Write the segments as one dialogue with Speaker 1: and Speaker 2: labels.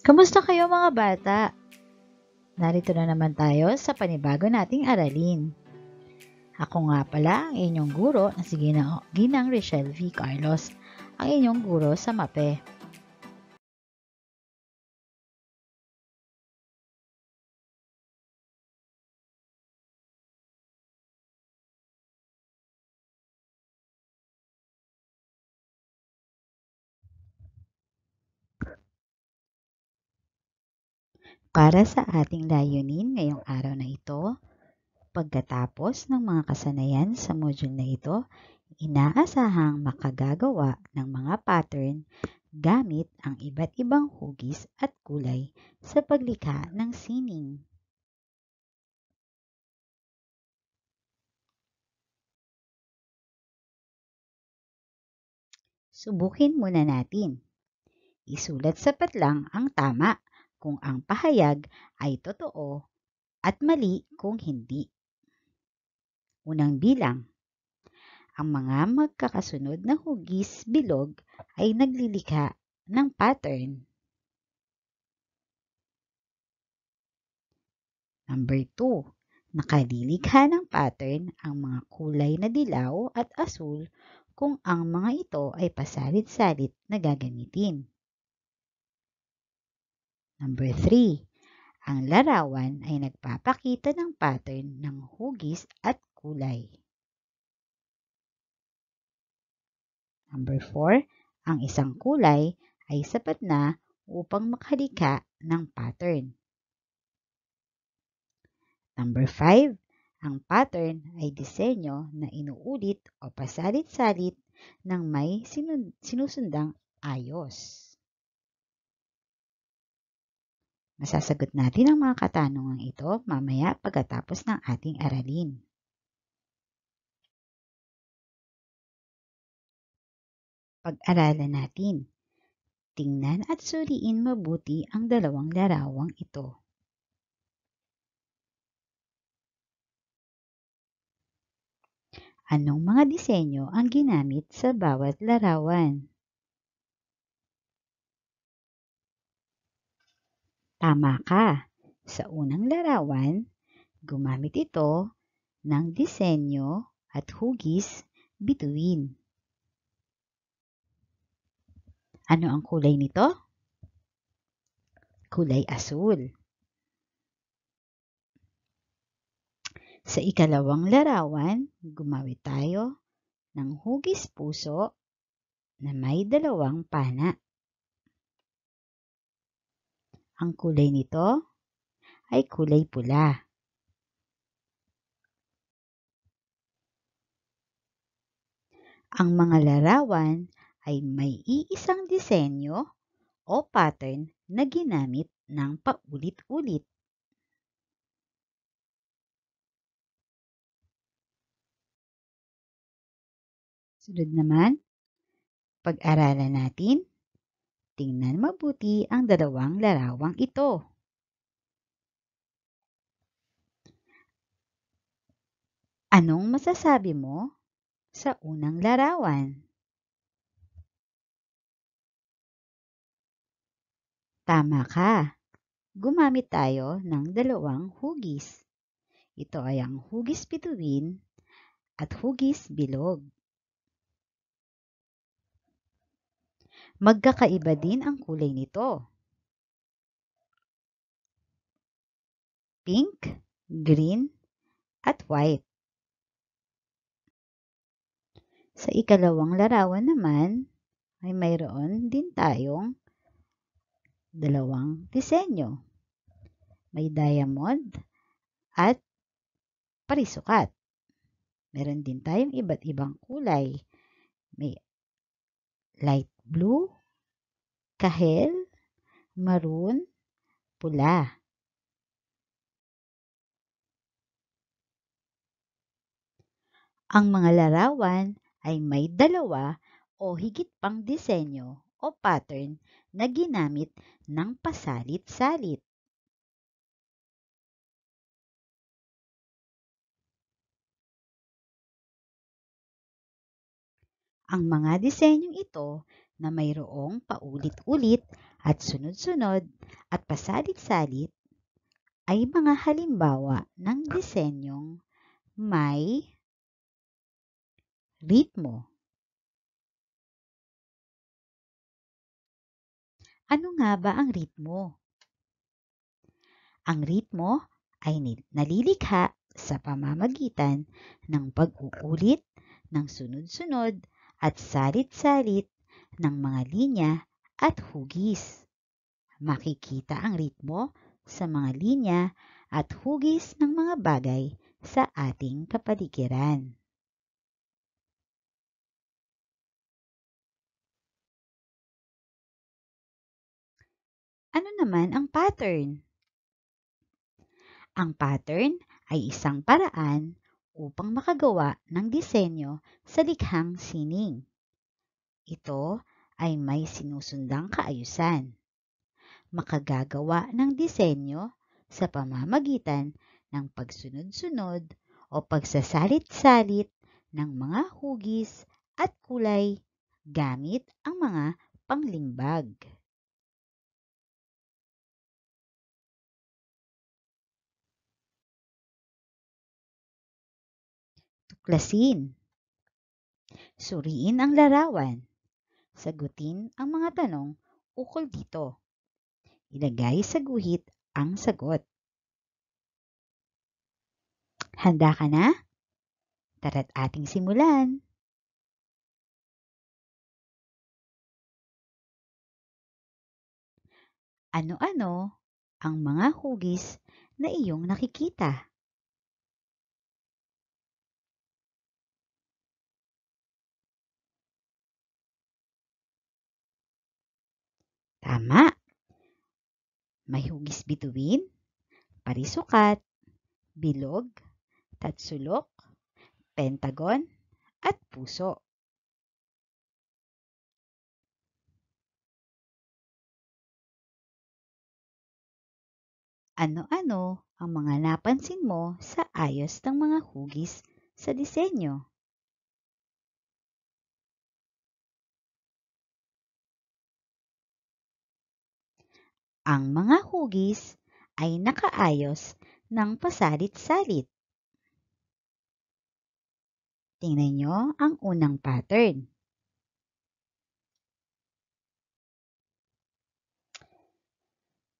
Speaker 1: Kamusta kayo mga bata? Narito na
Speaker 2: naman tayo sa panibago nating aralin. Ako nga pala ang inyong guro
Speaker 1: na si Ginang, Ginang Richelle V. Carlos, ang inyong guro sa MAPE. para sa ating layunin
Speaker 2: ngayong araw na ito. Pagkatapos ng mga kasanayan sa module na ito, inaasahang makagagawa ng mga pattern gamit
Speaker 1: ang iba't ibang hugis at kulay sa paglikha ng sining. Subukin muna natin.
Speaker 2: Isulat sa patlang ang tama kung ang pahayag ay totoo at mali kung hindi. Unang bilang, ang mga magkakasunod na hugis bilog ay naglilikha ng pattern. Number 2, nakalilikha ng pattern ang mga kulay na dilaw at asul kung ang mga ito ay pasalit-salit na gagamitin. Number 3, ang larawan ay nagpapakita ng pattern ng hugis at kulay. Number 4, ang isang kulay ay sapat na upang makalika ng pattern. Number 5, ang pattern ay disenyo na inuulit o pasalit-salit ng may sinusundang ayos. Masasagot natin ang mga katanungang ito
Speaker 1: mamaya pagkatapos ng ating aralin. Pag-aralan natin.
Speaker 2: Tingnan at suriin mabuti ang dalawang larawang ito. Anong mga disenyo ang ginamit sa bawat larawan? Tama ka! Sa unang larawan, gumamit ito ng disenyo at hugis bituin. Ano ang kulay nito? Kulay asul. Sa ikalawang larawan, gumawit tayo ng hugis puso na may dalawang pana. Ang kulay nito ay kulay pula. Ang mga larawan ay may iisang disenyo o pattern na ginamit ng paulit-ulit.
Speaker 1: Sunod naman, pag-aralan natin
Speaker 2: Tingnan mabuti ang dalawang larawang ito. Anong masasabi mo sa unang larawan? Tama ka. Gumamit tayo ng dalawang hugis. Ito ay ang hugis bituin at hugis bilog. Magkakaiba din ang kulay nito. Pink, green, at white. Sa ikalawang larawan naman, ay mayroon din tayong dalawang disenyo. May diamond at parisukat. Meron din tayong iba't ibang kulay. May light blue, kahel, maroon, pula. Ang mga larawan ay may dalawa o higit pang disenyo o pattern na
Speaker 1: ginamit ng pasalit-salit. Ang mga disenyong ito na mayroong paulit-ulit
Speaker 2: ah, at sunod-sunod at pasalit-salit ay mga
Speaker 1: halimbawa ng disenyong may ritmo. Ano nga ba ang ritmo? Ang ritmo ay
Speaker 2: nalilikha sa pamamagitan ng pag-uulit ng sunod-sunod at salit-salit ng mga linya at hugis. Makikita ang ritmo sa mga linya at
Speaker 1: hugis ng mga bagay sa ating kapaligiran. Ano naman ang pattern? Ang
Speaker 2: pattern ay isang paraan upang makagawa ng disenyo sa likhang sining. Ito ay may sinusundang kaayusan. Makagagawa ng disenyo sa pamamagitan ng pagsunod-sunod o pagsasalit-salit ng mga
Speaker 1: hugis at kulay gamit ang mga panglimbag. Tuklasin Suriin ang larawan Sagutin ang mga tanong ukol
Speaker 2: dito. Ilagay sa guhit ang sagot.
Speaker 1: Handa ka na? Tara't ating simulan. Ano-ano ang mga hugis na iyong nakikita?
Speaker 2: Tama. May hugis bituin, parisukat, bilog, tatsulok, pentagon, at
Speaker 1: puso. Ano-ano ang mga napansin mo sa ayos ng mga hugis sa disenyo?
Speaker 2: Ang mga hugis ay nakaayos ng pasalit-salit. Tingnan nyo ang unang pattern.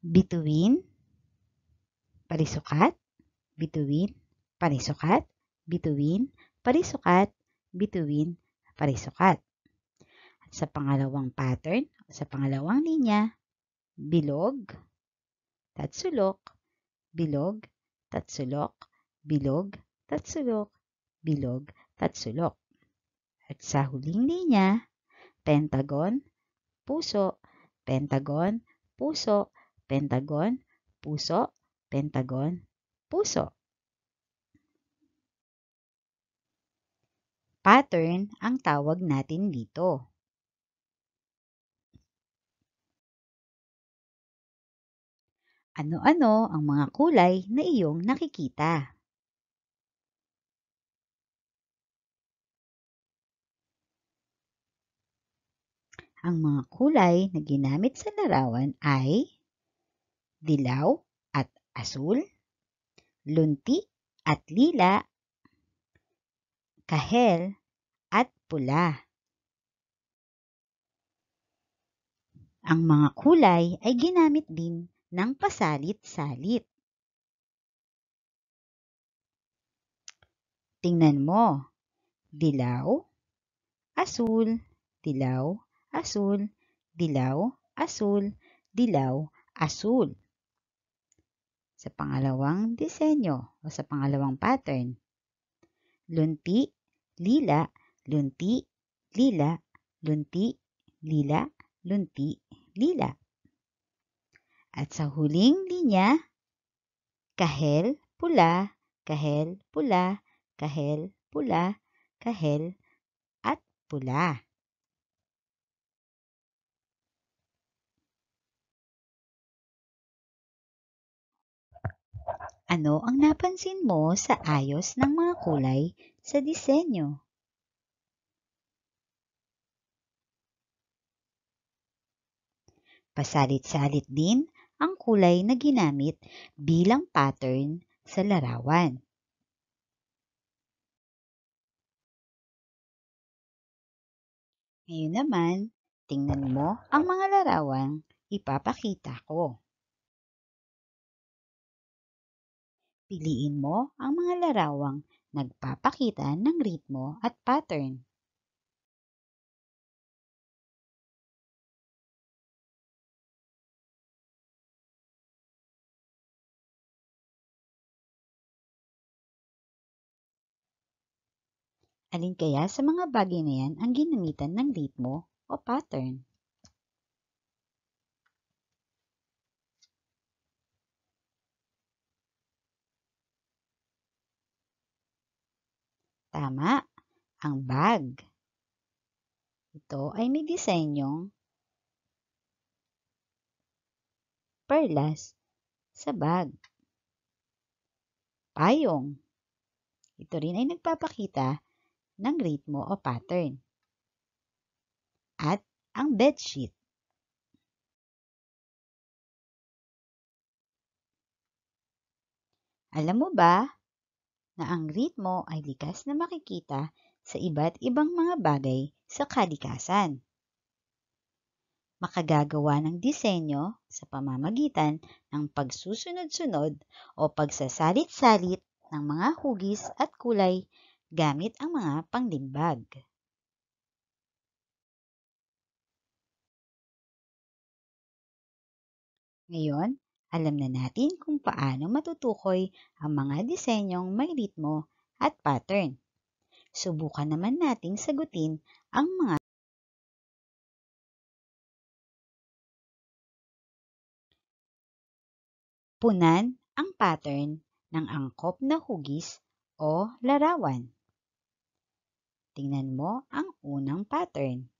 Speaker 2: Bituin, parisukat, bituin, parisukat, bituin, parisukat, bituin, parisukat. At sa pangalawang pattern, sa pangalawang linya, bilog, tatsulok, bilog, tatsulok, bilog, tatsulok, bilog, tatsulok. At sa huling linya, pentagon, puso, pentagon, puso, pentagon, puso, pentagon, puso. Pattern ang tawag natin dito.
Speaker 1: Ano-ano ang mga kulay na iyong nakikita?
Speaker 2: Ang mga kulay na ginamit sa larawan ay dilaw at asul, lunti at lila, kahel at pula. Ang mga kulay ay ginamit din ng pasalit-salit. Tingnan mo, dilaw, asul, dilaw, asul, dilaw, asul, dilaw, asul. Sa pangalawang disenyo o sa pangalawang pattern, lunti, lila, lunti, lila, lunti, lila, lunti, lila. At sa huling linya, kahel, pula, kahel, pula, kahel, pula, kahel,
Speaker 1: at pula. Ano ang napansin mo sa ayos ng mga kulay sa disenyo?
Speaker 2: Pasalit-salit din ang kulay na ginamit bilang pattern sa
Speaker 1: larawan. Ngayon naman, tingnan mo ang mga larawan ipapakita ko. Piliin mo ang mga larawang nagpapakita ng ritmo at pattern. Alin kaya sa mga
Speaker 2: bagay na yan ang ginamitan ng date mo o pattern?
Speaker 1: Tama, ang bag.
Speaker 2: Ito ay may disenyong perlas sa bag. Payong. Ito rin ay nagpapakita ng ritmo o
Speaker 1: pattern. At ang bedsheet. Alam
Speaker 2: mo ba na ang ritmo ay likas na makikita sa iba't ibang mga bagay sa kalikasan? makagagawa ng disenyo sa pamamagitan ng pagsusunod-sunod o pagsasalit-salit ng mga hugis at kulay gamit ang mga panglimbag.
Speaker 1: Ngayon, alam na natin kung paano matutukoy ang mga disenyong may ritmo at pattern. Subukan naman nating sagutin ang mga Punan ang pattern ng
Speaker 2: angkop na hugis o larawan. Tingnan mo ang unang pattern.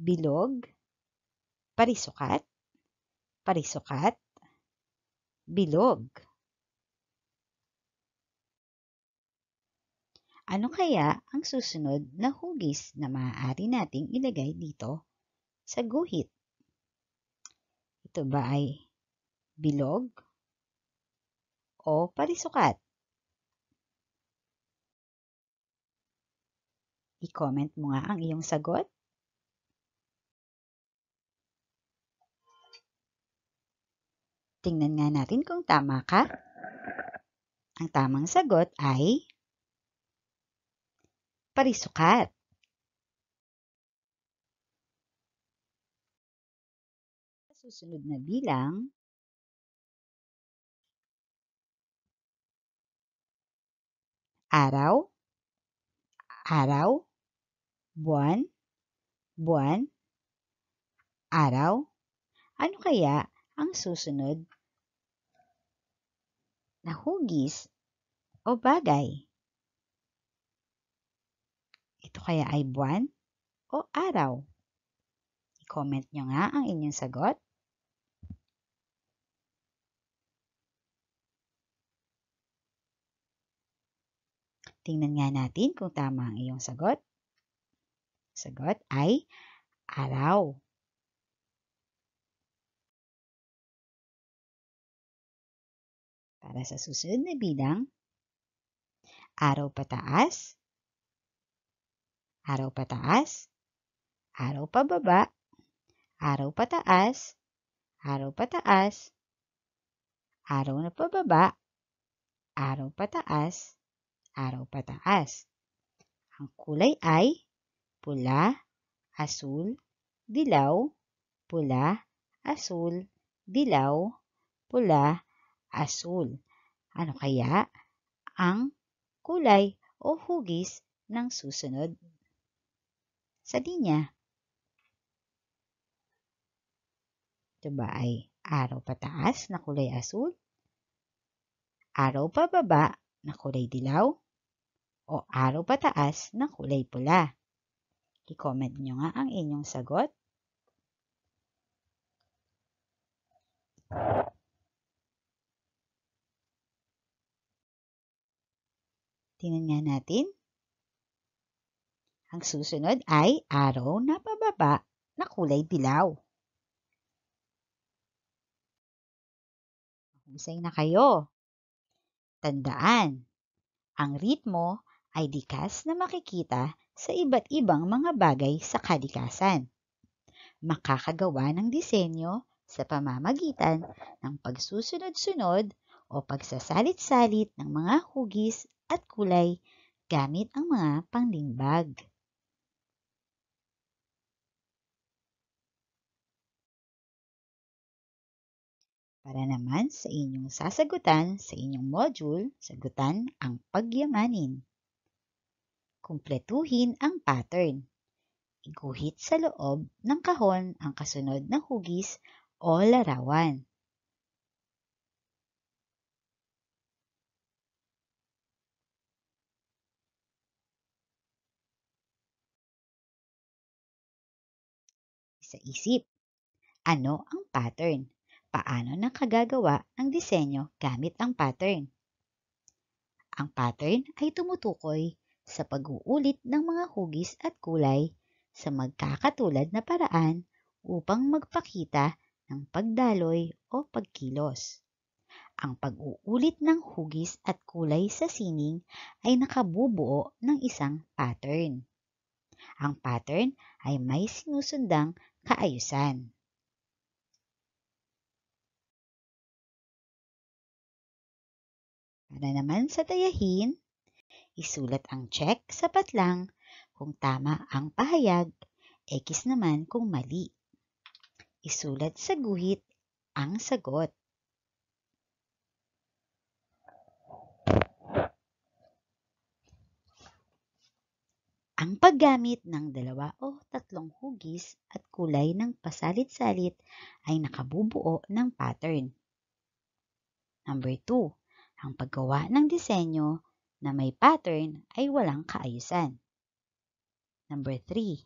Speaker 2: Bilog, parisukat, parisukat, bilog. Ano kaya ang susunod na hugis na maaari nating ilagay dito sa guhit? Ito ba ay bilog, o parisukat. I-comment mo nga ang iyong sagot. Tingnan nga natin kung tama ka.
Speaker 1: Ang tamang sagot ay parisukat. susunod na bilang, araw, araw,
Speaker 2: buwan, buwan, araw. Ano kaya ang susunod na hugis o bagay? Ito kaya ay buwan o araw? I-comment nyo nga ang inyong sagot. Tingnan nga natin kung tama ang iyong sagot.
Speaker 1: Sagot ay araw. Para sa susunod na bilang, araw pataas,
Speaker 2: araw pataas, araw pababa, araw pataas, araw pataas, araw na pababa, araw pataas, araw pataas. Ang kulay ay pula, asul, dilaw, pula, asul, dilaw, pula, asul. Ano kaya ang kulay o hugis ng susunod? Sa dinya? Ito ba ay araw pataas na kulay asul? Araw pababa na kulay dilaw? o araw pataas ng kulay pula? I-comment nyo nga ang inyong sagot.
Speaker 1: Tingnan natin. Ang
Speaker 2: susunod ay araw na pababa na kulay dilaw. Husay na kayo. Tandaan, ang ritmo ay dikas na makikita sa iba't ibang mga bagay sa kalikasan. Makakagawa ng disenyo sa pamamagitan ng pagsusunod-sunod o pagsasalit-salit ng mga hugis at kulay gamit ang mga panglimbag.
Speaker 1: Para naman sa inyong sasagutan sa inyong module,
Speaker 2: sagutan ang pagyamanin. Kumpletuhin ang pattern. Iguhit sa loob ng kahon ang kasunod na hugis o larawan.
Speaker 1: sa isip. Ano ang
Speaker 2: pattern? Paano nakagagawa ang disenyo gamit ang pattern? Ang pattern ay tumutukoy sa pag-uulit ng mga hugis at kulay sa magkakatulad na paraan upang magpakita ng pagdaloy o pagkilos. Ang pag-uulit ng hugis at kulay sa sining ay nakabubuo ng isang pattern.
Speaker 1: Ang pattern ay may sinusundang kaayusan. Para naman sa tayahin, Isulat ang check sa patlang kung tama
Speaker 2: ang pahayag, X naman kung mali. Isulat sa guhit ang sagot. Ang paggamit ng dalawa o tatlong hugis at kulay ng pasalit-salit ay nakabubuo ng pattern. Number 2. Ang paggawa ng disenyo na may pattern ay walang kaayusan. Number 3.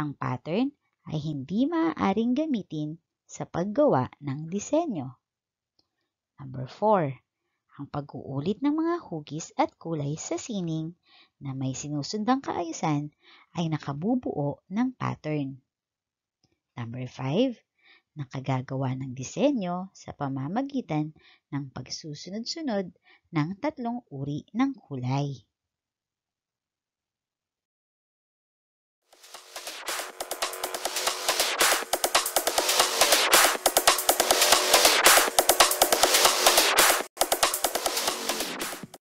Speaker 2: Ang pattern ay hindi maaaring gamitin sa paggawa ng disenyo. Number 4. Ang pag-uulit ng mga hugis at kulay sa sining na may sinusundang kaayusan ay nakabubuo ng pattern. Number 5 nakagagawa ng disenyo sa pamamagitan ng pagsusunod-sunod ng tatlong uri ng kulay.